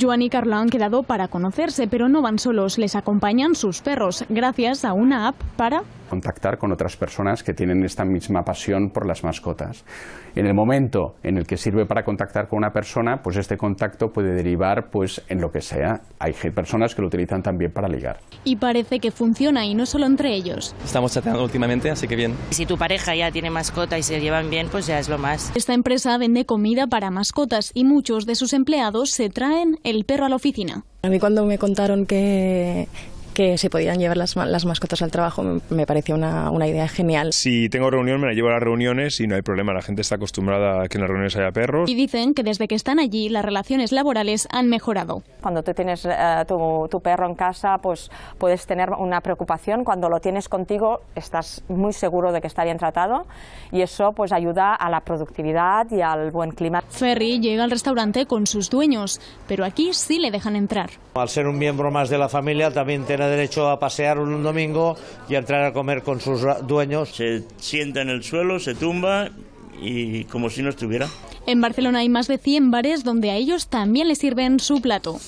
Joan y Carla han quedado para conocerse, pero no van solos, les acompañan sus perros, gracias a una app para contactar con otras personas que tienen esta misma pasión por las mascotas. En el momento en el que sirve para contactar con una persona, pues este contacto puede derivar pues en lo que sea. Hay personas que lo utilizan también para ligar. Y parece que funciona y no solo entre ellos. Estamos chateando últimamente, así que bien. Si tu pareja ya tiene mascota y se llevan bien, pues ya es lo más. Esta empresa vende comida para mascotas y muchos de sus empleados se traen el perro a la oficina. A mí cuando me contaron que que se podían llevar las, mascotas al trabajo me parecía una, idea genial. Si tengo reunión, me la llevo a las reuniones y no hay problema. La gente está acostumbrada a que en las reuniones haya perros. Y dicen que desde que están allí, las relaciones laborales han mejorado. Cuando tú tienes eh, tu, perro en casa, pues puedes tener una preocupación. Cuando lo tienes contigo, estás muy seguro de que está bien tratado y eso pues ayuda a la productividad y al buen clima. Ferry llega al restaurante con sus dueños, pero aquí sí le dejan entrar. Al ser un miembro más de la familia, también derecho a pasear un domingo y a entrar a comer con sus dueños. Se sienta en el suelo, se tumba y como si no estuviera. En Barcelona hay más de 100 bares donde a ellos también les sirven su plato.